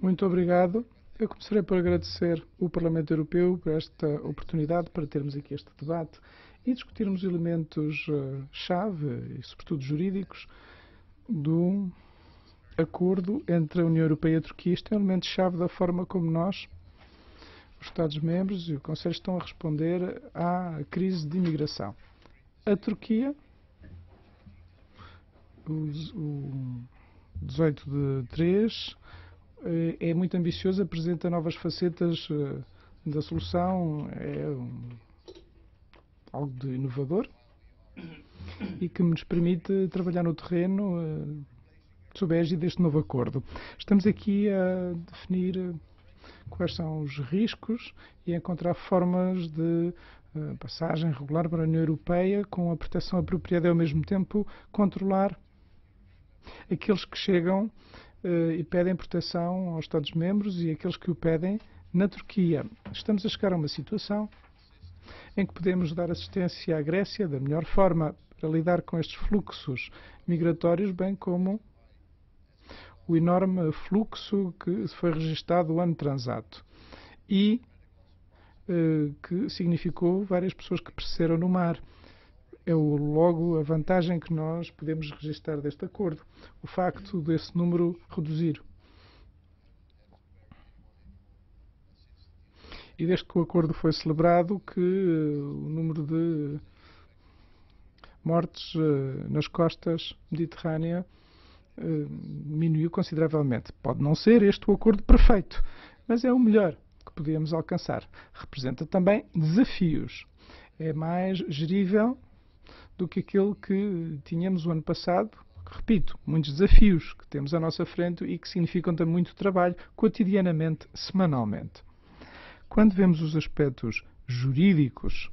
Muito obrigado. Eu começarei por agradecer o Parlamento Europeu por esta oportunidade para termos aqui este debate e discutirmos elementos-chave, eh, e sobretudo jurídicos, do acordo entre a União Europeia e a Turquia. Isto é um elemento-chave da forma como nós, os Estados-membros e o Conselho, estão a responder à crise de imigração. A Turquia, o 18 de 3 eh, é muito ambicioso, apresenta novas facetas eh, da solução, é algo de inovador e que nos permite trabalhar no terreno eh, sob a égide deste novo acordo. Estamos aqui a definir quais são os riscos e a encontrar formas de passagem regular para a União Europeia com a proteção apropriada e ao mesmo tempo controlar aqueles que chegam uh, e pedem proteção aos Estados-membros e aqueles que o pedem na Turquia. Estamos a chegar a uma situação em que podemos dar assistência à Grécia da melhor forma para lidar com estes fluxos migratórios, bem como o enorme fluxo que foi registado o ano transato e eh, que significou várias pessoas que pereceram no mar é o, logo a vantagem que nós podemos registrar deste acordo, o facto desse número reduzir. E desde que o acordo foi celebrado, que eh, o número de mortes eh, nas costas mediterrâneas eh, diminuiu consideravelmente. Pode não ser este o acordo perfeito, mas é o melhor que podíamos alcançar. Representa também desafios. É mais gerível do que aquele que tínhamos o ano passado. Repito, muitos desafios que temos à nossa frente e que significam também muito trabalho, cotidianamente, semanalmente. Quando vemos os aspectos jurídicos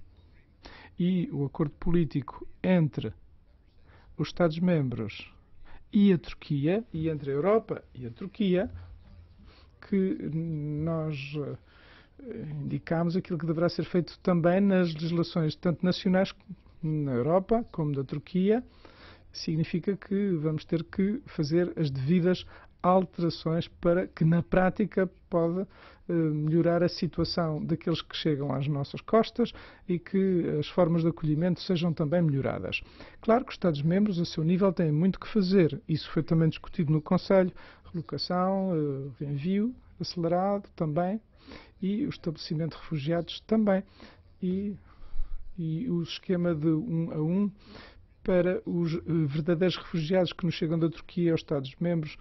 e o acordo político entre os Estados-membros e a Turquia, e entre a Europa e a Turquia, que nós eh, indicámos aquilo que deverá ser feito também nas legislações, tanto nacionais na Europa, como da Turquia, significa que vamos ter que fazer as devidas alterações para que na prática pode eh, melhorar a situação daqueles que chegam às nossas costas e que as formas de acolhimento sejam também melhoradas. Claro que os Estados-membros, a seu nível, têm muito que fazer. Isso foi também discutido no Conselho. Relocação, eh, envio acelerado também e o estabelecimento de refugiados também. E e o esquema de um a um para os eh, verdadeiros refugiados que nos chegam da Turquia aos Estados-membros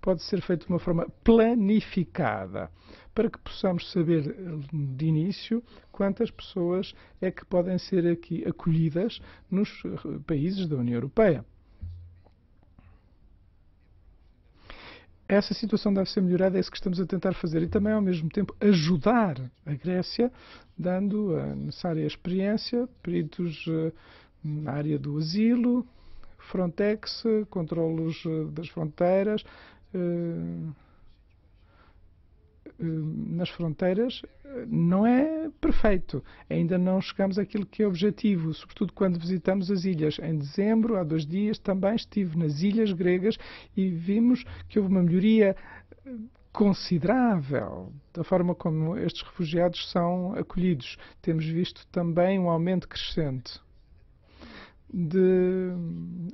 pode ser feito de uma forma planificada para que possamos saber eh, de início quantas pessoas é que podem ser aqui acolhidas nos eh, países da União Europeia. essa situação deve ser melhorada, é isso que estamos a tentar fazer. E também, ao mesmo tempo, ajudar a Grécia, dando a necessária experiência, peritos eh, na área do asilo, Frontex, controlos eh, das fronteiras, eh, eh, nas fronteiras eh, não é perfeito. Ainda não chegamos àquilo que é objetivo, sobretudo quando visitamos as ilhas. Em dezembro, há dois dias, também estive nas ilhas gregas e vimos que houve uma melhoria eh, considerável da forma como estes refugiados são acolhidos. Temos visto também um aumento crescente de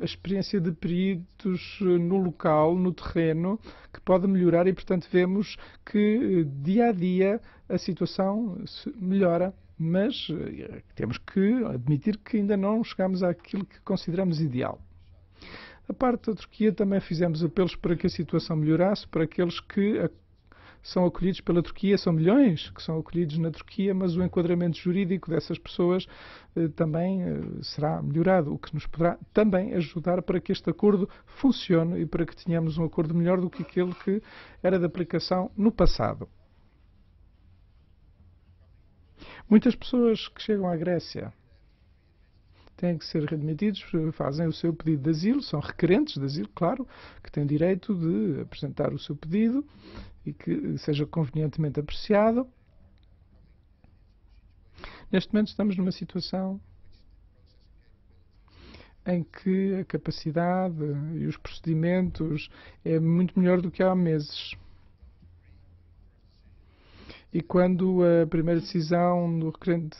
a experiência de peritos eh, no local, no terreno, que pode melhorar e, portanto, vemos que eh, dia a dia a situação melhora mas eh, temos que admitir que ainda não chegamos àquilo que consideramos ideal. A parte da Turquia também fizemos apelos para que a situação melhorasse, para aqueles que são acolhidos pela Turquia, são milhões que são acolhidos na Turquia, mas o enquadramento jurídico dessas pessoas eh, também eh, será melhorado, o que nos poderá também ajudar para que este acordo funcione e para que tenhamos um acordo melhor do que aquele que era de aplicação no passado. Muitas pessoas que chegam à Grécia têm que ser readmitidos, fazem o seu pedido de asilo, são requerentes de asilo, claro, que têm direito de apresentar o seu pedido e que seja convenientemente apreciado. Neste momento estamos numa situação em que a capacidade e os procedimentos é muito melhor do que há meses. E quando a primeira decisão do requerente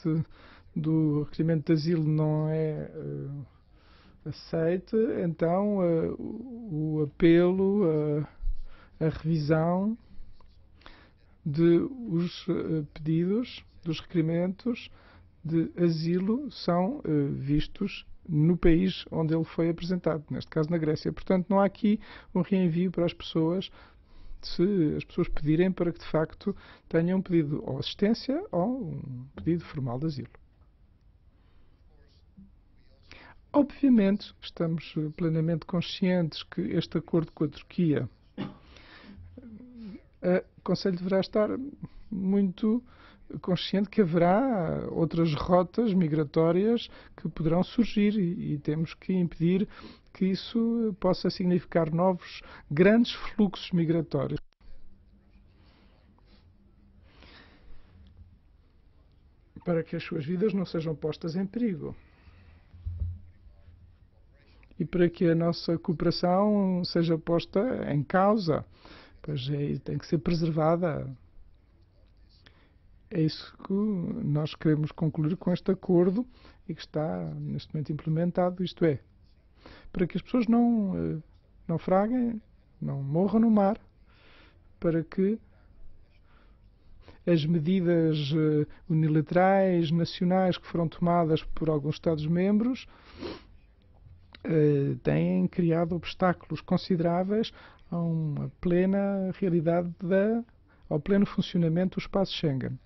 do requerimento de asilo não é uh, eh, aceite, então uh, o, apelo, uh, a revisão de os pedidos, dos requerimentos de asilo são vistos no país onde ele foi apresentado, neste caso na Grécia. Portanto, não há aqui um reenvio para as pessoas se as pessoas pedirem para que de facto tenham pedido ou assistência ou um pedido formal de asilo. Obviamente, estamos eh, plenamente conscientes que este acordo com a Turquia, eh, eh, o Conselho deverá estar muito consciente que haverá outras rotas migratórias que poderão surgir e, temos que impedir que isso possa significar novos grandes fluxos migratórios. Para que as suas vidas não sejam postas em perigo para que a nossa cooperação seja posta em causa, pois é, tem que ser preservada. É isso que nós queremos concluir com este acordo e que está neste momento implementado, isto é, para que as pessoas não eh, naufraguem, não morram no mar, para que as medidas eh, unilaterais, nacionais, que foram tomadas por alguns Estados-membros eh, têm criado obstáculos consideráveis a uma plena realidade da, ao pleno funcionamento do espaço Schengen.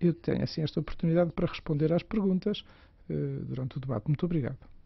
Eu tenho assim esta oportunidade para responder às perguntas eh, durante o debate. Muito obrigado.